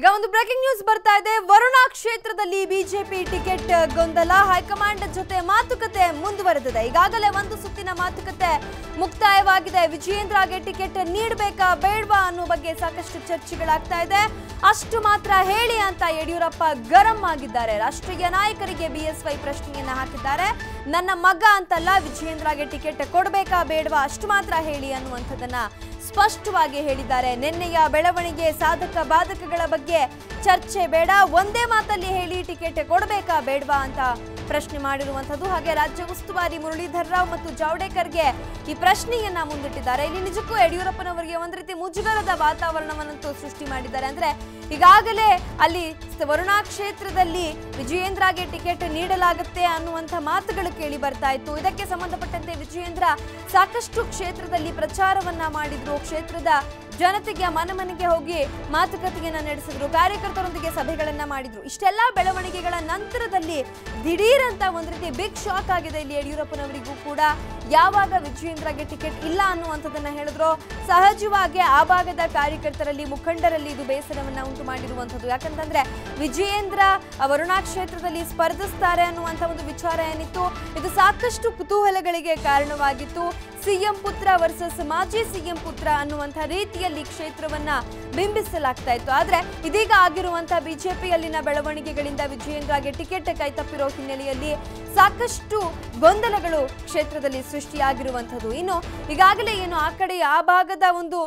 ಈಗ ಒಂದು breaking news ಬರ್ತಾ ಇದೆ ವರುಣಾ ಕ್ಷೇತ್ರದಲ್ಲಿ ಬಿಜೆಪಿ ಟಿಕೆಟ್ ಗೊಂದಲ ಹೈಕಮಾಂಡ್ ಜೊತೆ ಮಾತುಕತೆ ಮುಂದುವರೆದಿದೆ ಈಗಾಗಲೇ ಒಂದು ಸುತ್ತಿನ ಮಾತುಕತೆ ಮುಕ್ತಾಯವಾಗಿದೆ ವಿಜಯೇಂದ್ರಗೆ ಟಿಕೆಟ್ ನೀಡಬೇಕಾ ಬೇಡವಾ ಅನ್ನೋ ಬಗ್ಗೆ ಸಾಕಷ್ಟು ಚರ್ಚೆಗಳಾಗ್ತಾ ಇದೆ ಅಷ್ಟು ಮಾತ್ರ ಹೇಳಿ ಅಂತ ಯಡಿಯೂರಪ್ಪ ಗರಂ ಆಗಿದ್ದಾರೆ ರಾಷ್ಟ್ರೀಯ ನಾಯಕರಿಗೆ ಬಿಎಸ್ವೈ ಪ್ರಶ್ನೆಯನ್ನ ಹಾಕಿದ್ದಾರೆ ನನ್ನ ಮಗ ಅಂತಲ್ಲ ವಿಜಯೇಂದ್ರಗೆ ಟಿಕೆಟ್ ಕೊಡಬೇಕಾ ಬೇಡವಾ ಅಷ್ಟು ಮಾತ್ರ ಹೇಳಿ ಅನ್ನುವಂಥದ್ದನ್ನ ಸ್ಪಷ್ಟವಾಗಿ ಹೇಳಿದ್ದಾರೆ ನಿನ್ನೆಯ ಬೆಳವಣಿಗೆ ಸಾಧಕ ಬಾಧಕಗಳ ಬಗ್ಗೆ ಚರ್ಚೆ ಬೇಡ ಒಂದೇ ಮಾತಲ್ಲಿ ಹೇಳಿ ಟಿಕೆಟ್ ಕೊಡಬೇಕಾ ಬೇಡವಾ ಅಂತ ಪ್ರಶ್ನೆ ಮಾಡಿರುವಂತದ್ದು ಹಾಗೆ ರಾಜ್ಯ ಉಸ್ತುವಾರಿ ಮುರಳೀಧರ್ ರಾವ್ ಮತ್ತು ಗೆ ಈ ಪ್ರಶ್ನೆಯನ್ನ ಮುಂದಿಟ್ಟಿದ್ದಾರೆ ಇಲ್ಲಿ ನಿಜಕ್ಕೂ ಯಡಿಯೂರಪ್ಪನವರಿಗೆ ಒಂದ್ ರೀತಿ ಮುಜುಗರದ ವಾತಾವರಣವನ್ನಂತೂ ಸೃಷ್ಟಿ ಮಾಡಿದ್ದಾರೆ ಅಂದ್ರೆ ಈಗಾಗಲೇ ಅಲ್ಲಿ ವರುಣಾ ಕ್ಷೇತ್ರದಲ್ಲಿ ವಿಜಯೇಂದ್ರಗೆ ಟಿಕೆಟ್ ನೀಡಲಾಗುತ್ತೆ ಅನ್ನುವಂತ ಮಾತುಗಳು ಕೇಳಿ ಬರ್ತಾ ಇತ್ತು ಇದಕ್ಕೆ ಸಂಬಂಧಪಟ್ಟಂತೆ ವಿಜಯೇಂದ್ರ ಸಾಕಷ್ಟು ಕ್ಷೇತ್ರದಲ್ಲಿ ಪ್ರಚಾರವನ್ನ ಮಾಡಿದ್ರು ಕ್ಷೇತ್ರದ ಜನತೆಗೆ ಮನೆ ಮನೆಗೆ ಹೋಗಿ ಮಾತುಕತೆಯನ್ನ ನಡೆಸಿದ್ರು ಕಾರ್ಯಕರ್ತರೊಂದಿಗೆ ಸಭೆಗಳನ್ನ ಮಾಡಿದ್ರು ಇಷ್ಟೆಲ್ಲ ಬೆಳವಣಿಗೆಗಳ ನಂತರದಲ್ಲಿ ಅಂತ ಒಂದು ರೀತಿ ಬಿಗ್ ಶಾಕ್ ಆಗಿದೆ ಇಲ್ಲಿ ಯಡಿಯೂರಪ್ಪನವರಿಗೂ ಕೂಡ ಯಾವಾಗ ವಿಜಯೇಂದ್ರಗೆ ಟಿಕೆಟ್ ಇಲ್ಲ ಅನ್ನುವಂಥದ್ದನ್ನ ಹೇಳಿದ್ರು ಸಹಜವಾಗಿ ಆ ಭಾಗದ ಕಾರ್ಯಕರ್ತರಲ್ಲಿ ಮುಖಂಡರಲ್ಲಿ ಇದು ಬೇಸರವನ್ನ ಉಂಟು ಮಾಡಿರುವಂಥದ್ದು ಯಾಕಂತಂದ್ರೆ ವಿಜಯೇಂದ್ರ ವರುಣಾ ಕ್ಷೇತ್ರದಲ್ಲಿ ಸ್ಪರ್ಧಿಸ್ತಾರೆ ಅನ್ನುವಂಥ ಒಂದು ವಿಚಾರ ಏನಿತ್ತು ಇದು ಸಾಕಷ್ಟು ಕುತೂಹಲಗಳಿಗೆ ಕಾರಣವಾಗಿತ್ತು ಸಿಎಂ ಪುತ್ರ ವರ್ಸಸ್ ಮಾಜಿ ಸಿಎಂ ಪುತ್ರ ಅನ್ನುವಂಥ ರೀತಿಯಲ್ಲಿ ಕ್ಷೇತ್ರವನ್ನ ಬಿಂಬಿಸಲಾಗ್ತಾ ಇತ್ತು ಆದ್ರೆ ಇದೀಗ ಆಗಿರುವಂತಹ ಬಿಜೆಪಿಯಲ್ಲಿನ ಬೆಳವಣಿಗೆಗಳಿಂದ ವಿಜಯೇಂದ್ರಗೆ ಟಿಕೆಟ್ ಕೈ ತಪ್ಪಿರೋ ಹಿನ್ನೆಲೆಯಲ್ಲಿ ಸಾಕಷ್ಟು ಗೊಂದಲಗಳು ಕ್ಷೇತ್ರದಲ್ಲಿ ಸೃಷ್ಟಿಯಾಗಿರುವಂತದ್ದು ಇನ್ನು ಈಗಾಗಲೇ ಏನು ಆ ಕಡೆ ಆ ಭಾಗದ ಒಂದು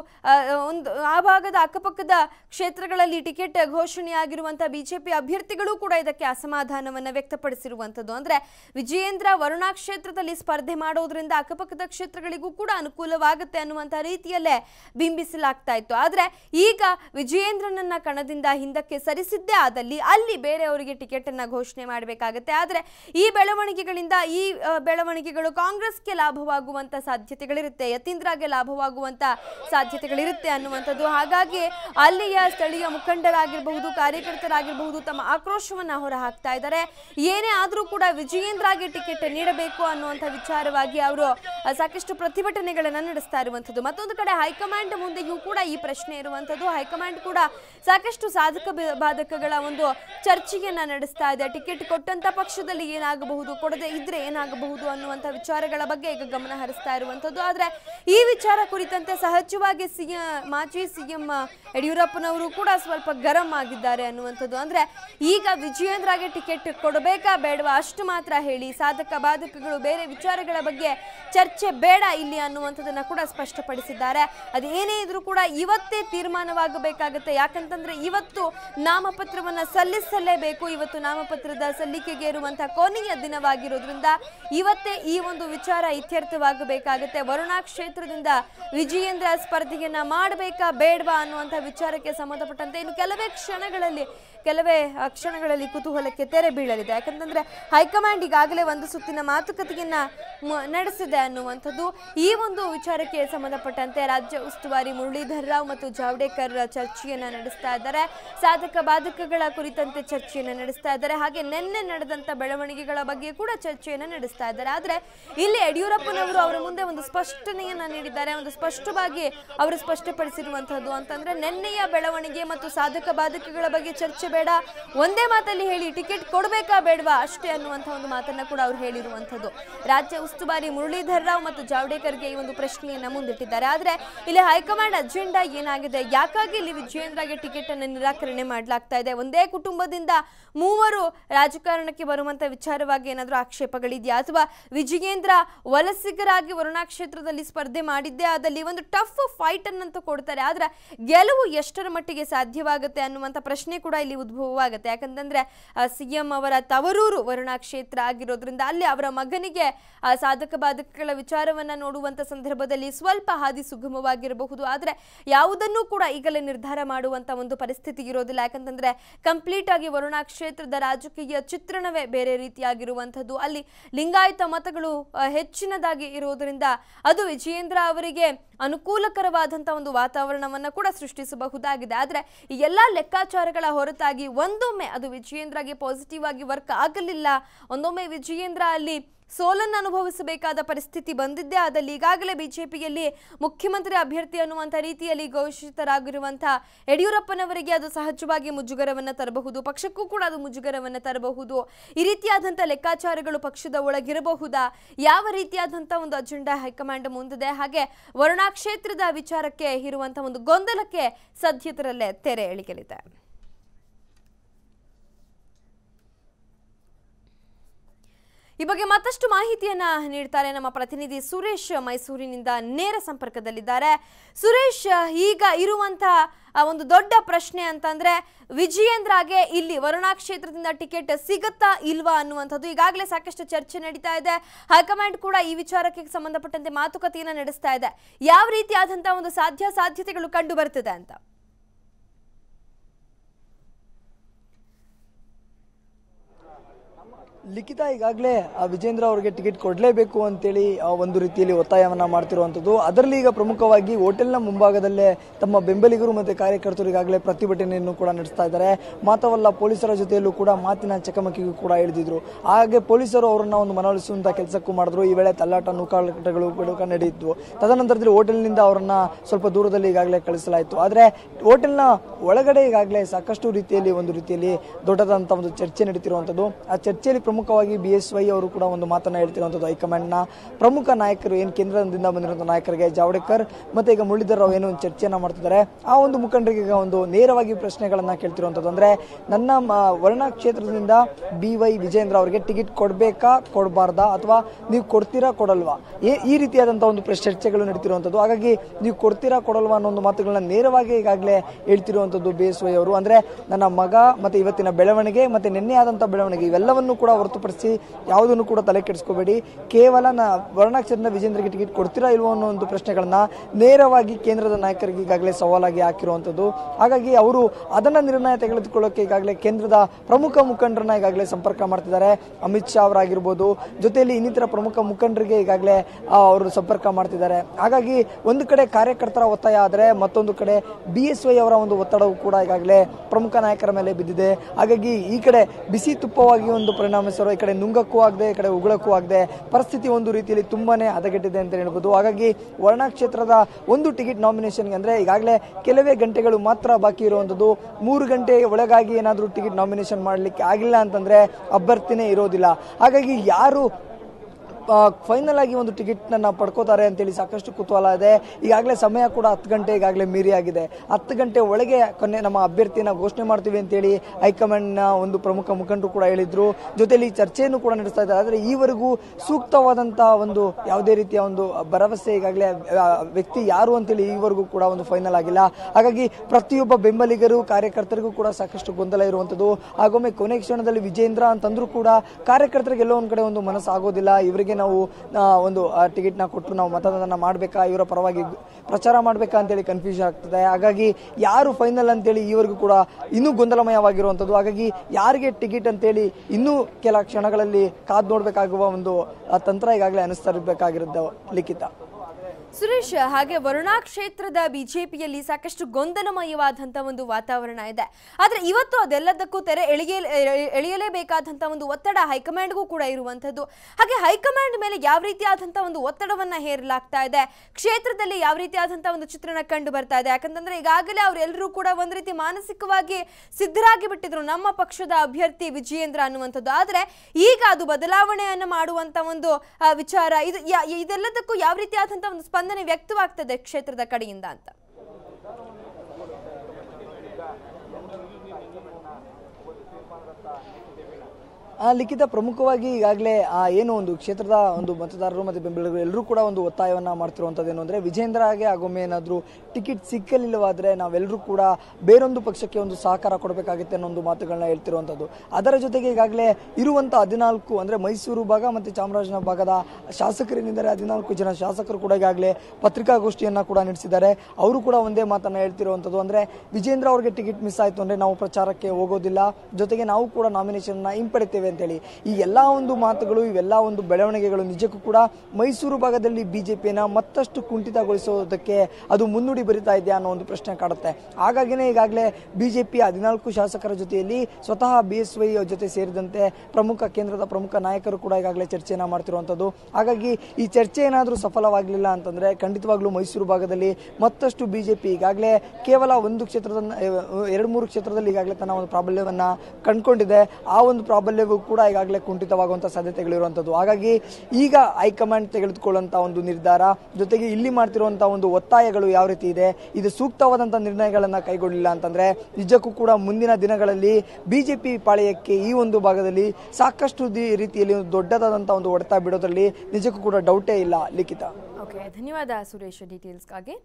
ಒಂದು ಆ ಭಾಗದ ಅಕ್ಕಪಕ್ಕದ ಕ್ಷೇತ್ರಗಳಲ್ಲಿ ಟಿಕೆಟ್ ಘೋಷಣೆಯಾಗಿರುವಂತಹ ಬಿಜೆಪಿ ಅಭ್ಯರ್ಥಿಗಳು ಕೂಡ ಇದಕ್ಕೆ ಅಸಮಾಧಾನವನ್ನು ವ್ಯಕ್ತಪಡಿಸಿರುವಂತದ್ದು ಅಂದ್ರೆ ವಿಜಯೇಂದ್ರ ವರುಣಾ ಕ್ಷೇತ್ರದಲ್ಲಿ ಸ್ಪರ್ಧೆ ಮಾಡೋದ್ರಿಂದ ಅಕ್ಕಪಕ್ಕದ ಕ್ಷೇತ್ರಗಳಿಗೂ ಕೂಡ ಅನುಕೂಲವಾಗುತ್ತೆ ಅನ್ನುವಂಥ ರೀತಿಯಲ್ಲೇ ಬಿಂಬಿಸಲಾಗ್ತಾ ಇತ್ತು ಆದ್ರೆ ಈ ಈಗ ವಿಜಯೇಂದ್ರನನ್ನ ಕಣದಿಂದ ಹಿಂದಕ್ಕೆ ಸರಿಸಿದ್ದೇ ಆದಲ್ಲಿ ಅಲ್ಲಿ ಬೇರೆಯವರಿಗೆ ಟಿಕೆಟ್ ಅನ್ನ ಘೋಷಣೆ ಮಾಡಬೇಕಾಗತ್ತೆ ಆದರೆ ಈ ಬೆಳವಣಿಗೆಗಳಿಂದ ಈ ಬೆಳವಣಿಗೆಗಳು ಕಾಂಗ್ರೆಸ್ಗೆ ಲಾಭವಾಗುವಂತ ಸಾಧ್ಯತೆಗಳಿರುತ್ತೆ ಯತೀಂದ್ರಗೆ ಲಾಭವಾಗುವಂತ ಸಾಧ್ಯತೆಗಳಿರುತ್ತೆ ಅನ್ನುವಂಥದ್ದು ಹಾಗಾಗಿ ಅಲ್ಲಿಯ ಸ್ಥಳೀಯ ಮುಖಂಡರಾಗಿರಬಹುದು ಕಾರ್ಯಕರ್ತರಾಗಿರಬಹುದು ತಮ್ಮ ಆಕ್ರೋಶವನ್ನ ಹೊರ ಹಾಕ್ತಾ ಇದ್ದಾರೆ ಏನೇ ಆದರೂ ಕೂಡ ವಿಜಯೇಂದ್ರಗೆ ಟಿಕೆಟ್ ನೀಡಬೇಕು ಅನ್ನುವಂಥ ವಿಚಾರವಾಗಿ ಅವರು ಸಾಕಷ್ಟು ಪ್ರತಿಭಟನೆಗಳನ್ನು ನಡೆಸ್ತಾ ಇರುವಂತದ್ದು ಮತ್ತೊಂದು ಕಡೆ ಹೈಕಮಾಂಡ್ ಮುಂದೆಯೂ ಕೂಡ ಈ ಪ್ರಶ್ನೆ ಇರುವಂಥದ್ದು ಹೈಕಮಾಂಡ್ ಕೂಡ ಸಾಕಷ್ಟು ಸಾಧಕ ಬಾಧಕಗಳ ಒಂದು ಚರ್ಚೆಯನ್ನ ನಡೆಸ್ತಾ ಇದೆ ಟಿಕೆಟ್ ಕೊಟ್ಟಂತ ಪಕ್ಷದಲ್ಲಿ ಏನಾಗಬಹುದು ಕೊಡದೆ ಇದ್ರೆ ಏನಾಗಬಹುದು ಅನ್ನುವಂತಹ ವಿಚಾರಗಳ ಬಗ್ಗೆ ಈಗ ಗಮನ ಹರಿಸ್ತಾ ಇರುವಂತದ್ದು ಆದ್ರೆ ಈ ವಿಚಾರ ಕುರಿತಂತೆ ಸಹಜವಾಗಿ ಸಿಎಂ ಮಾಜಿ ಸಿಎಂ ಯಡಿಯೂರಪ್ಪನವರು ಕೂಡ ಸ್ವಲ್ಪ ಗರಂ ಆಗಿದ್ದಾರೆ ಅನ್ನುವಂಥದ್ದು ಅಂದ್ರೆ ಈಗ ವಿಜಯೇಂದ್ರಗೆ ಟಿಕೆಟ್ ಕೊಡಬೇಕಾ ಬೇಡವಾ ಅಷ್ಟು ಮಾತ್ರ ಹೇಳಿ ಸಾಧಕ ಬಾಧಕಗಳು ಬೇರೆ ವಿಚಾರಗಳ ಬಗ್ಗೆ ಚರ್ಚೆ ಬೇಡ ಇಲ್ಲಿ ಅನ್ನುವಂಥದ್ದನ್ನ ಕೂಡ ಸ್ಪಷ್ಟಪಡಿಸಿದ್ದಾರೆ ಅದೇನೇ ಇದ್ರೂ ಕೂಡ ಇವತ್ತೇ ತೀರ್ಮಾನ ತೀರ್ಮಾನವಾಗಬೇಕಾಗುತ್ತೆ ಯಾಕಂತಂದ್ರೆ ಇವತ್ತು ನಾಮಪತ್ರವನ್ನು ಸಲ್ಲಿಸಲೇಬೇಕು ಇವತ್ತು ನಾಮಪತ್ರದ ಸಲ್ಲಿಕೆಗೆ ಇರುವಂತಹ ಕೊನೆಯ ದಿನವಾಗಿರೋದ್ರಿಂದ ಇವತ್ತೇ ಈ ಒಂದು ವಿಚಾರ ಇತ್ಯರ್ಥವಾಗಬೇಕಾಗುತ್ತೆ ವರುಣಾ ಕ್ಷೇತ್ರದಿಂದ ವಿಜಯೇಂದ್ರ ಸ್ಪರ್ಧೆಯನ್ನ ಮಾಡಬೇಕಾ ಬೇಡವಾ ಅನ್ನುವಂತಹ ವಿಚಾರಕ್ಕೆ ಸಂಬಂಧಪಟ್ಟಂತೆ ಇನ್ನು ಕೆಲವೇ ಕ್ಷಣಗಳಲ್ಲಿ ಕೆಲವೇ ಕ್ಷಣಗಳಲ್ಲಿ ಕುತೂಹಲಕ್ಕೆ ತೆರೆ ಬೀಳಲಿದೆ ಯಾಕಂತಂದ್ರೆ ಹೈಕಮಾಂಡ್ ಈಗಾಗಲೇ ಒಂದು ಸುತ್ತಿನ ಮಾತುಕತೆಯನ್ನ ನಡೆಸಿದೆ ಅನ್ನುವಂಥದ್ದು ಈ ಒಂದು ವಿಚಾರಕ್ಕೆ ಸಂಬಂಧಪಟ್ಟಂತೆ ರಾಜ್ಯ ಉಸ್ತುವಾರಿ ಮುರಳೀಧರ್ ರಾವ್ ಮತ್ತು ಜಾವಡೇಕರ್ ಚರ್ಚೆಯನ್ನ ನಡೆಸ್ತಾ ಇದ್ದಾರೆ ಸಾಧಕ ಬಾಧಕಗಳ ಕುರಿತಂತೆ ಚರ್ಚೆಯನ್ನ ನಡೆಸ್ತಾ ಇದ್ದಾರೆ ಹಾಗೆ ನಿನ್ನೆ ನಡೆದಂತ ಬೆಳವಣಿಗೆಗಳ ಬಗ್ಗೆ ಕೂಡ ಚರ್ಚೆಯನ್ನ ನಡೆಸ್ತಾ ಇದ್ದಾರೆ ಆದರೆ ಇಲ್ಲಿ ಯಡಿಯೂರಪ್ಪನವರು ಅವರ ಮುಂದೆ ಒಂದು ಸ್ಪಷ್ಟನೆಯನ್ನ ನೀಡಿದ್ದಾರೆ ಒಂದು ಸ್ಪಷ್ಟವಾಗಿ ಅವರು ಸ್ಪಷ್ಟಪಡಿಸಿರುವಂತಹದ್ದು ಅಂತಂದ್ರೆ ನಿನ್ನೆಯ ಬೆಳವಣಿಗೆ ಮತ್ತು ಸಾಧಕ ಬಾಧಕಗಳ ಬಗ್ಗೆ ಚರ್ಚೆ ಬೇಡ ಒಂದೇ ಮಾತಲ್ಲಿ ಹೇಳಿ ಟಿಕೆಟ್ ಕೊಡಬೇಕಾ ಬೇಡವಾ ಅಷ್ಟೇ ಅನ್ನುವಂಥ ಒಂದು ಮಾತನ್ನ ಕೂಡ ಅವರು ಹೇಳಿರುವಂಥದ್ದು ರಾಜ್ಯ ಉಸ್ತುವಾರಿ ಮುರಳೀಧರ್ ರಾವ್ ಮತ್ತು ಜಾವಡೇಕರ್ಗೆ ಈ ಒಂದು ಪ್ರಶ್ನೆಯನ್ನು ಮುಂದಿಟ್ಟಿದ್ದಾರೆ ಆದರೆ ಇಲ್ಲಿ ಹೈಕಮಾಂಡ್ ಅಜೆಂಡಾ ಏನಾಗಿದೆ ಯಾಕಾಗಿ ಇಲ್ಲಿ ವಿಜಯೇಂದ್ರಗೆ ಟಿಕೆಟ್ ಅನ್ನು ನಿರಾಕರಣೆ ಮಾಡಲಾಗ್ತಾ ಇದೆ ಒಂದೇ ಕುಟುಂಬದಿಂದ ಮೂವರು ರಾಜಕಾರಣಕ್ಕೆ ಬರುವಂತ ವಿಚಾರವಾಗಿ ಏನಾದರೂ ಆಕ್ಷೇಪಗಳಿದೆಯಾ ಅಥವಾ ವಿಜಯೇಂದ್ರ ವಲಸಿಗರಾಗಿ ವರುಣಾ ಕ್ಷೇತ್ರದಲ್ಲಿ ಸ್ಪರ್ಧೆ ಮಾಡಿದ್ದೆ ಅದಲ್ಲಿ ಒಂದು ಟಫ್ ಫೈಟ್ ಅನ್ನಂತ ಕೊಡ್ತಾರೆ ಆದ್ರೆ ಗೆಲುವು ಎಷ್ಟರ ಮಟ್ಟಿಗೆ ಸಾಧ್ಯವಾಗುತ್ತೆ ಅನ್ನುವಂತ ಪ್ರಶ್ನೆ ಕೂಡ ಇಲ್ಲಿ ಉದ್ಭವವಾಗುತ್ತೆ ಯಾಕಂತಂದ್ರೆ ಸಿಎಂ ಅವರ ತವರೂರು ವರುಣಾ ಕ್ಷೇತ್ರ ಆಗಿರೋದ್ರಿಂದ ಅಲ್ಲಿ ಅವರ ಮಗನಿಗೆ ಸಾಧಕ ಬಾಧಕಗಳ ವಿಚಾರವನ್ನ ನೋಡುವಂತ ಸಂದರ್ಭದಲ್ಲಿ ಸ್ವಲ್ಪ ಹಾದಿ ಸುಗಮವಾಗಿರಬಹುದು ಆದರೆ ಯಾವುದನ್ನು ಕೂಡ ಈಗಲೇ ನಿರ್ಧಾರ ಮಾಡುವಂತ ಒಂದು ಪರಿಸ್ಥಿತಿ ಇರೋದಿಲ್ಲ ಯಾಕಂತಂದ್ರೆ ಕಂಪ್ಲೀಟ್ ಆಗಿ ವರುಣಾ ಕ್ಷೇತ್ರದ ರಾಜಕೀಯ ಚಿತ್ರಣವೇ ಬೇರೆ ರೀತಿಯಾಗಿರುವಂತದ್ದು ಅಲ್ಲಿ ಲಿಂಗಾಯತ ಮತಗಳು ಹೆಚ್ಚಿನದಾಗಿ ಇರುವುದರಿಂದ ಅದು ವಿಜಯೇಂದ್ರ ಅವರಿಗೆ ಅನುಕೂಲಕರವಾದಂತಹ ಒಂದು ವಾತಾವರಣವನ್ನ ಕೂಡ ಸೃಷ್ಟಿಸಬಹುದಾಗಿದೆ ಆದರೆ ಈ ಎಲ್ಲಾ ಲೆಕ್ಕಾಚಾರಗಳ ಹೊರತಾಗಿ ಒಂದೊಮ್ಮೆ ಅದು ವಿಜಯೇಂದ್ರಗೆ ಪಾಸಿಟಿವ್ ಆಗಿ ವರ್ಕ್ ಆಗಲಿಲ್ಲ ಒಂದೊಮ್ಮೆ ವಿಜಯೇಂದ್ರ ಅಲ್ಲಿ ಸೋಲನ್ನು ಅನುಭವಿಸಬೇಕಾದ ಪರಿಸ್ಥಿತಿ ಬಂದಿದ್ದೇ ಆದಲ್ಲಿ ಈಗಾಗಲೇ ಬಿಜೆಪಿಯಲ್ಲಿ ಮುಖ್ಯಮಂತ್ರಿ ಅಭ್ಯರ್ಥಿ ಅನ್ನುವಂಥ ರೀತಿಯಲ್ಲಿ ಘೋಷಿತರಾಗಿರುವಂಥ ಯಡಿಯೂರಪ್ಪನವರಿಗೆ ಅದು ಸಹಜವಾಗಿ ಮುಜುಗರವನ್ನು ತರಬಹುದು ಪಕ್ಷಕ್ಕೂ ಕೂಡ ಅದು ಮುಜುಗರವನ್ನು ತರಬಹುದು ಈ ರೀತಿಯಾದಂಥ ಲೆಕ್ಕಾಚಾರಗಳು ಪಕ್ಷದ ಒಳಗಿರಬಹುದಾ ಯಾವ ರೀತಿಯಾದಂಥ ಒಂದು ಅಜೆಂಡಾ ಹೈಕಮಾಂಡ್ ಮುಂದಿದೆ ಹಾಗೆ ವರುಣಾ ಕ್ಷೇತ್ರದ ವಿಚಾರಕ್ಕೆ ಇರುವಂಥ ಒಂದು ಗೊಂದಲಕ್ಕೆ ಸದ್ಯದರಲ್ಲೇ ತೆರೆ ಎಳಿಗಲಿದೆ ಈ ಬಗ್ಗೆ ಮತ್ತಷ್ಟು ಮಾಹಿತಿಯನ್ನ ನೀಡ್ತಾರೆ ನಮ್ಮ ಪ್ರತಿನಿಧಿ ಸುರೇಶ್ ಮೈಸೂರಿನಿಂದ ನೇರ ಸಂಪರ್ಕದಲ್ಲಿದ್ದಾರೆ ಸುರೇಶ್ ಈಗ ಇರುವಂತ ಒಂದು ದೊಡ್ಡ ಪ್ರಶ್ನೆ ಅಂತಂದ್ರೆ ವಿಜಯೇಂದ್ರಗೆ ಇಲ್ಲಿ ವರುಣಾ ಕ್ಷೇತ್ರದಿಂದ ಟಿಕೆಟ್ ಸಿಗುತ್ತಾ ಇಲ್ವಾ ಅನ್ನುವಂಥದ್ದು ಈಗಾಗಲೇ ಸಾಕಷ್ಟು ಚರ್ಚೆ ನಡೀತಾ ಇದೆ ಹೈಕಮಾಂಡ್ ಕೂಡ ಈ ವಿಚಾರಕ್ಕೆ ಸಂಬಂಧಪಟ್ಟಂತೆ ಮಾತುಕತೆಯನ್ನು ನಡೆಸ್ತಾ ಇದೆ ಯಾವ ರೀತಿಯಾದಂತಹ ಒಂದು ಸಾಧ್ಯ ಸಾಧ್ಯತೆಗಳು ಕಂಡು ಬರ್ತದೆ ಅಂತ ಲಿಖಿತ ಈಗಾಗಲೇ ವಿಜೇಂದ್ರ ಅವರಿಗೆ ಟಿಕೆಟ್ ಕೊಡಲೇಬೇಕು ಅಂತೇಳಿ ಒಂದು ರೀತಿಯಲ್ಲಿ ಒತ್ತಾಯವನ್ನು ಮಾಡ್ತಿರುವಂಥದ್ದು ಅದರಲ್ಲಿ ಈಗ ಪ್ರಮುಖವಾಗಿ ಹೋಟೆಲ್ನ ಮುಂಭಾಗದಲ್ಲೇ ತಮ್ಮ ಬೆಂಬಲಿಗರು ಮತ್ತು ಕಾರ್ಯಕರ್ತರು ಈಗಾಗಲೇ ಪ್ರತಿಭಟನೆಯನ್ನು ಕೂಡ ನಡೆಸ್ತಾ ಇದ್ದಾರೆ ಮಾತ್ರವಲ್ಲ ಪೊಲೀಸರ ಜೊತೆಯಲ್ಲೂ ಕೂಡ ಮಾತಿನ ಚಕಮಕಿಗೂ ಕೂಡ ಇಳಿದಿದ್ರು ಹಾಗೆ ಪೊಲೀಸರು ಅವರನ್ನು ಒಂದು ಮನವೊಲಿಸುವಂತಹ ಕೆಲಸಕ್ಕೂ ಮಾಡಿದ್ರು ಈ ವೇಳೆ ತಲ್ಲಾಟ ನೂಕಾಟಗಳು ಕೂಡ ನಡೆಯಿತು ತದನಂತರದಲ್ಲಿ ಹೋಟೆಲ್ನಿಂದ ಅವರನ್ನು ಸ್ವಲ್ಪ ದೂರದಲ್ಲಿ ಈಗಾಗಲೇ ಕಳಿಸಲಾಯಿತು ಆದರೆ ಹೋಟೆಲ್ನ ಒಳಗಡೆ ಈಗಾಗಲೇ ಸಾಕಷ್ಟು ರೀತಿಯಲ್ಲಿ ಒಂದು ರೀತಿಯಲ್ಲಿ ದೊಡ್ಡದಾದಂಥ ಒಂದು ಚರ್ಚೆ ನಡೀತಿರುವಂಥದ್ದು ಆ ಚರ್ಚೆಯಲ್ಲಿ ಪ್ರಮುಖವಾಗಿ ಬಿ ಎಸ್ ವೈ ಅವರು ಕೂಡ ಒಂದು ಹೇಳ್ತಿರುವಂತದ್ದು ಹೇಳ್ತಿರುವಂಥದ್ದು ನ ಪ್ರಮುಖ ನಾಯಕರು ಏನು ಕೇಂದ್ರದಿಂದ ಬಂದಿರುವಂತಹ ನಾಯಕರಿಗೆ ಜಾವಡೇಕರ್ ಮತ್ತೆ ಈಗ ಮುರಳೀಧರ್ ರಾವ್ ಏನೋ ಒಂದು ಚರ್ಚೆಯನ್ನು ಮಾಡ್ತಿದ್ದಾರೆ ಆ ಒಂದು ಮುಖಂಡರಿಗೆ ಈಗ ಒಂದು ನೇರವಾಗಿ ಪ್ರಶ್ನೆಗಳನ್ನ ಕೇಳ್ತಿರುವಂಥದ್ದು ಅಂದ್ರೆ ನನ್ನ ವರ್ಣ ಕ್ಷೇತ್ರದಿಂದ ಬಿ ವೈ ವಿಜೇಂದ್ರ ಅವರಿಗೆ ಟಿಕೆಟ್ ಕೊಡಬೇಕಾ ಕೊಡಬಾರ್ದಾ ಅಥವಾ ನೀವು ಕೊಡ್ತೀರಾ ಕೊಡಲ್ವಾ ಈ ರೀತಿಯಾದಂತಹ ಒಂದು ಚರ್ಚೆಗಳು ನಡೀತಿರುವಂತದ್ದು ಹಾಗಾಗಿ ನೀವು ಕೊಡ್ತೀರಾ ಕೊಡಲ್ವಾ ಅನ್ನೋ ಒಂದು ಮಾತುಗಳನ್ನ ನೇರವಾಗಿ ಈಗಾಗಲೇ ಹೇಳ್ತಿರುವಂತದ್ದು ಬಿ ಎಸ್ ವೈ ಅವರು ಅಂದ್ರೆ ನನ್ನ ಮಗ ಮತ್ತೆ ಇವತ್ತಿನ ಬೆಳವಣಿಗೆ ಮತ್ತೆ ನಿನ್ನೆ ಆದಂತಹ ಬೆಳವಣಿಗೆ ಇವೆಲ್ಲವನ್ನೂ ಕೂಡ ಹೊರತುಪಡಿಸಿ ಯಾವುದನ್ನು ಕೂಡ ತಲೆ ಕೆಡಿಸ್ಕೋಬೇಡಿ ಕೇವಲ ನಾ ವರ್ಣಾಕ್ಷರನ ವಿಜೇಂದ್ರಗೆ ಟಿಕೆಟ್ ಕೊಡ್ತೀರಾ ಇಲ್ವೋ ಅನ್ನೋ ಒಂದು ಪ್ರಶ್ನೆಗಳನ್ನ ನೇರವಾಗಿ ಕೇಂದ್ರದ ನಾಯಕರಿಗೆ ಈಗಾಗಲೇ ಸವಾಲಾಗಿ ಹಾಕಿರುವಂಥದ್ದು ಹಾಗಾಗಿ ಅವರು ಅದನ್ನು ನಿರ್ಣಯ ತೆಗೆದುಕೊಳ್ಳೋಕೆ ಈಗಾಗಲೇ ಕೇಂದ್ರದ ಪ್ರಮುಖ ಮುಖಂಡರನ್ನ ಈಗಾಗಲೇ ಸಂಪರ್ಕ ಮಾಡ್ತಿದ್ದಾರೆ ಅಮಿತ್ ಶಾ ಅವರಾಗಿರ್ಬೋದು ಜೊತೆಯಲ್ಲಿ ಇನ್ನಿತರ ಪ್ರಮುಖ ಮುಖಂಡರಿಗೆ ಈಗಾಗಲೇ ಅವರು ಸಂಪರ್ಕ ಮಾಡ್ತಿದ್ದಾರೆ ಹಾಗಾಗಿ ಒಂದು ಕಡೆ ಕಾರ್ಯಕರ್ತರ ಒತ್ತಾಯ ಆದರೆ ಮತ್ತೊಂದು ಕಡೆ ಬಿ ಎಸ್ ವೈ ಅವರ ಒಂದು ಒತ್ತಡವು ಕೂಡ ಈಗಾಗಲೇ ಪ್ರಮುಖ ನಾಯಕರ ಮೇಲೆ ಬಿದ್ದಿದೆ ಹಾಗಾಗಿ ಈ ಕಡೆ ಬಿಸಿ ತುಪ್ಪವಾಗಿ ಒಂದು ಪರಿಣಾಮ ಸರ್ ಈ ಕಡೆ ನುಂಗಕ್ಕೂ ಆಗದೆ ಈ ಕಡೆ ಉಗುಳಕ್ಕೂ ಆಗದೆ ಪರಿಸ್ಥಿತಿ ಒಂದು ರೀತಿಯಲ್ಲಿ ತುಂಬಾನೇ ಹದಗೆಟ್ಟಿದೆ ಅಂತ ಹೇಳ್ಬೋದು ಹಾಗಾಗಿ ವರ್ಣ ಕ್ಷೇತ್ರದ ಒಂದು ಟಿಕೆಟ್ ನಾಮಿನೇಷನ್ಗೆ ಅಂದ್ರೆ ಈಗಾಗಲೇ ಕೆಲವೇ ಗಂಟೆಗಳು ಮಾತ್ರ ಬಾಕಿ ಇರುವಂತದ್ದು ಮೂರು ಗಂಟೆ ಒಳಗಾಗಿ ಏನಾದರೂ ಟಿಕೆಟ್ ನಾಮಿನೇಷನ್ ಮಾಡಲಿಕ್ಕೆ ಆಗಿಲ್ಲ ಅಂತಂದ್ರೆ ಅಭ್ಯರ್ಥಿನೇ ಇರೋದಿಲ್ಲ ಹಾಗಾಗಿ ಯಾರು ಫೈನಲ್ ಆಗಿ ಒಂದು ಟಿಕೆಟ್ನ ಪಡ್ಕೋತಾರೆ ಅಂತೇಳಿ ಸಾಕಷ್ಟು ಕುತೂಹಲ ಇದೆ ಈಗಾಗಲೇ ಸಮಯ ಕೂಡ ಹತ್ತು ಗಂಟೆ ಈಗಾಗಲೇ ಮೀರಿ ಆಗಿದೆ ಹತ್ತು ಗಂಟೆ ಒಳಗೆ ಕೊನೆ ನಮ್ಮ ಅಭ್ಯರ್ಥಿಯನ್ನು ಘೋಷಣೆ ಮಾಡ್ತೀವಿ ಅಂತೇಳಿ ಹೈಕಮಾಂಡ್ನ ಒಂದು ಪ್ರಮುಖ ಮುಖಂಡರು ಕೂಡ ಹೇಳಿದ್ರು ಜೊತೆಯಲ್ಲಿ ಚರ್ಚೆಯನ್ನು ಕೂಡ ನಡೆಸ್ತಾ ಇದ್ದಾರೆ ಆದರೆ ಈವರೆಗೂ ಸೂಕ್ತವಾದಂತಹ ಒಂದು ಯಾವುದೇ ರೀತಿಯ ಒಂದು ಭರವಸೆ ಈಗಾಗಲೇ ವ್ಯಕ್ತಿ ಯಾರು ಅಂತೇಳಿ ಈವರೆಗೂ ಕೂಡ ಒಂದು ಫೈನಲ್ ಆಗಿಲ್ಲ ಹಾಗಾಗಿ ಪ್ರತಿಯೊಬ್ಬ ಬೆಂಬಲಿಗರು ಕಾರ್ಯಕರ್ತರಿಗೂ ಕೂಡ ಸಾಕಷ್ಟು ಗೊಂದಲ ಇರುವಂತದ್ದು ಹಾಗೊಮ್ಮೆ ಕೊನೆ ಕ್ಷಣದಲ್ಲಿ ವಿಜೇಂದ್ರ ಅಂತಂದ್ರು ಕೂಡ ಕಾರ್ಯಕರ್ತರಿಗೆ ಎಲ್ಲೋ ಒಂದು ಕಡೆ ಒಂದು ಮನಸ್ಸಾಗೋದಿಲ್ಲ ಇವರಿಗೆ ನಾವು ಒಂದು ಟಿಕೆಟ್ನ ಕೊಟ್ಟು ನಾವು ಮತದಾನ ಮಾಡಬೇಕಾ ಇವರ ಪರವಾಗಿ ಪ್ರಚಾರ ಮಾಡಬೇಕಾ ಅಂತೇಳಿ ಕನ್ಫ್ಯೂಷನ್ ಆಗ್ತದೆ ಹಾಗಾಗಿ ಯಾರು ಫೈನಲ್ ಅಂತೇಳಿ ಈವರೆಗೂ ಕೂಡ ಇನ್ನೂ ಗೊಂದಲಮಯವಾಗಿರುವಂಥದ್ದು ಹಾಗಾಗಿ ಯಾರಿಗೆ ಟಿಕೆಟ್ ಅಂತೇಳಿ ಇನ್ನೂ ಕೆಲ ಕ್ಷಣಗಳಲ್ಲಿ ಕಾದು ನೋಡಬೇಕಾಗುವ ಒಂದು ತಂತ್ರ ಈಗಾಗಲೇ ಅನಿಸ್ತಾ ಲಿಖಿತ ಸುರೇಶ್ ಹಾಗೆ ವರುಣಾ ಕ್ಷೇತ್ರದ ಬಿಜೆಪಿಯಲ್ಲಿ ಸಾಕಷ್ಟು ಗೊಂದಲಮಯವಾದಂಥ ಒಂದು ವಾತಾವರಣ ಇದೆ ಆದರೆ ಇವತ್ತು ಅದೆಲ್ಲದಕ್ಕೂ ತೆರೆ ಎಳೆಯ ಒಂದು ಒತ್ತಡ ಹೈಕಮಾಂಡ್ಗೂ ಕೂಡ ಇರುವಂತದ್ದು ಹಾಗೆ ಹೈಕಮಾಂಡ್ ಮೇಲೆ ಯಾವ ರೀತಿಯಾದಂತಹ ಒಂದು ಒತ್ತಡವನ್ನ ಹೇರಲಾಗ್ತಾ ಇದೆ ಕ್ಷೇತ್ರದಲ್ಲಿ ಯಾವ ರೀತಿಯಾದಂತಹ ಒಂದು ಚಿತ್ರಣ ಕಂಡು ಬರ್ತಾ ಇದೆ ಯಾಕಂತಂದ್ರೆ ಈಗಾಗಲೇ ಅವರೆಲ್ಲರೂ ಕೂಡ ಒಂದು ರೀತಿ ಮಾನಸಿಕವಾಗಿ ಸಿದ್ಧರಾಗಿ ಬಿಟ್ಟಿದ್ರು ನಮ್ಮ ಪಕ್ಷದ ಅಭ್ಯರ್ಥಿ ವಿಜಯೇಂದ್ರ ಅನ್ನುವಂಥದ್ದು ಆದರೆ ಈಗ ಅದು ಬದಲಾವಣೆಯನ್ನು ಮಾಡುವಂತ ಒಂದು ವಿಚಾರ ಇದು ಇದೆಲ್ಲದಕ್ಕೂ ಯಾವ ರೀತಿಯಾದಂತಹ ಒಂದು ಸ್ಪಂದನೆ ವ್ಯಕ್ತವಾಗ್ತದೆ ಕ್ಷೇತ್ರದ ಕಡೆಯಿಂದ ಅಂತ ಲಿಖಿತ ಪ್ರಮುಖವಾಗಿ ಈಗಾಗಲೇ ಆ ಏನು ಒಂದು ಕ್ಷೇತ್ರದ ಒಂದು ಮತದಾರರು ಮತ್ತು ಬೆಂಬಲಿಗರು ಎಲ್ಲರೂ ಕೂಡ ಒಂದು ಒತ್ತಾಯವನ್ನು ಮಾಡ್ತಿರುವಂಥದ್ದು ಏನು ವಿಜೇಂದ್ರ ಹಾಗೆ ಆಗೊಮ್ಮೆ ಏನಾದರೂ ಟಿಕೆಟ್ ಸಿಕ್ಕಲಿಲ್ಲವಾದರೆ ನಾವೆಲ್ಲರೂ ಕೂಡ ಬೇರೊಂದು ಪಕ್ಷಕ್ಕೆ ಒಂದು ಸಹಕಾರ ಕೊಡಬೇಕಾಗುತ್ತೆ ಅನ್ನೋ ಒಂದು ಮಾತುಗಳನ್ನ ಹೇಳ್ತಿರುವಂಥದ್ದು ಅದರ ಜೊತೆಗೆ ಈಗಾಗಲೇ ಇರುವಂಥ ಹದಿನಾಲ್ಕು ಅಂದರೆ ಮೈಸೂರು ಭಾಗ ಮತ್ತು ಚಾಮರಾಜನ ಭಾಗದ ಶಾಸಕರೇನಿದ್ದಾರೆ ಹದಿನಾಲ್ಕು ಜನ ಶಾಸಕರು ಕೂಡ ಈಗಾಗಲೇ ಪತ್ರಿಕಾಗೋಷ್ಠಿಯನ್ನು ಕೂಡ ನಡೆಸಿದ್ದಾರೆ ಅವರು ಕೂಡ ಒಂದೇ ಮಾತನ್ನು ಹೇಳ್ತಿರುವಂಥದ್ದು ಅಂದರೆ ವಿಜೇಂದ್ರ ಅವರಿಗೆ ಟಿಕೆಟ್ ಮಿಸ್ ಆಯಿತು ಅಂದರೆ ನಾವು ಪ್ರಚಾರಕ್ಕೆ ಹೋಗೋದಿಲ್ಲ ಜೊತೆಗೆ ನಾವು ಕೂಡ ನಾಮಿನೇಷನ್ನ ಹಿಂಪಡಿತೇವೆ ಮಾಡ್ತೇವೆ ಅಂತೇಳಿ ಈ ಎಲ್ಲ ಒಂದು ಮಾತುಗಳು ಇವೆಲ್ಲ ಒಂದು ಬೆಳವಣಿಗೆಗಳು ನಿಜಕ್ಕೂ ಕೂಡ ಮೈಸೂರು ಭಾಗದಲ್ಲಿ ಬಿಜೆಪಿಯನ್ನ ಮತ್ತಷ್ಟು ಕುಂಠಿತಗೊಳಿಸೋದಕ್ಕೆ ಅದು ಮುನ್ನುಡಿ ಬರಿತಾ ಇದೆ ಅನ್ನೋ ಒಂದು ಪ್ರಶ್ನೆ ಕಾಡುತ್ತೆ ಹಾಗಾಗಿನೇ ಈಗಾಗಲೇ ಬಿಜೆಪಿ ಹದಿನಾಲ್ಕು ಶಾಸಕರ ಜೊತೆಯಲ್ಲಿ ಸ್ವತಃ ಬಿ ಎಸ್ ಜೊತೆ ಸೇರಿದಂತೆ ಪ್ರಮುಖ ಕೇಂದ್ರದ ಪ್ರಮುಖ ನಾಯಕರು ಕೂಡ ಈಗಾಗಲೇ ಚರ್ಚೆಯನ್ನು ಮಾಡ್ತಿರುವಂಥದ್ದು ಹಾಗಾಗಿ ಈ ಚರ್ಚೆ ಏನಾದರೂ ಸಫಲವಾಗಲಿಲ್ಲ ಅಂತಂದ್ರೆ ಖಂಡಿತವಾಗ್ಲೂ ಮೈಸೂರು ಭಾಗದಲ್ಲಿ ಮತ್ತಷ್ಟು ಬಿಜೆಪಿ ಈಗಾಗಲೇ ಕೇವಲ ಒಂದು ಕ್ಷೇತ್ರದ ಎರಡು ಮೂರು ಕ್ಷೇತ್ರದಲ್ಲಿ ಈಗಾಗಲೇ ತನ್ನ ಒಂದು ಪ್ರಾಬಲ್ಯವನ್ನ ಕಂಡುಕೊಂಡಿದೆ ಆ ಒಂದು ಪ್ರಾಬಲ್ಯವು ಕೂಡ ಈಗಾಗಲೇ ಕುಂಠಿತವಾಗುವಂಥ ಸಾಧ್ಯತೆಗಳಿರುವಂಥದ್ದು ಹಾಗಾಗಿ ಈಗ ಹೈಕಮಾಂಡ್ ತೆಗೆದುಕೊಳ್ಳುವಂಥ ಒಂದು ನಿರ್ಧಾರ ಜೊತೆಗೆ ಇಲ್ಲಿ ಮಾಡ್ತಿರುವಂಥ ಒಂದು ಒತ್ತಾಯಗಳು ಯಾವ ರೀತಿ ಇದೆ ಇದು ಸೂಕ್ತವಾದಂಥ ನಿರ್ಣಯಗಳನ್ನು ಕೈಗೊಳ್ಳಿಲ್ಲ ಅಂತಂದರೆ ನಿಜಕ್ಕೂ ಕೂಡ ಮುಂದಿನ ದಿನಗಳಲ್ಲಿ ಬಿಜೆಪಿ ಪಾಳೆಯಕ್ಕೆ ಈ ಒಂದು ಭಾಗದಲ್ಲಿ ಸಾಕಷ್ಟು ರೀತಿಯಲ್ಲಿ ದೊಡ್ಡದಾದಂಥ ಒಂದು ಒಡೆತ ಬಿಡೋದ್ರಲ್ಲಿ ನಿಜಕ್ಕೂ ಕೂಡ ಡೌಟೇ ಇಲ್ಲ ಲಿಖಿತ ಓಕೆ ಧನ್ಯವಾದ ಸುರೇಶ್ ಡೀಟೇಲ್ಸ್ಗಾಗಿ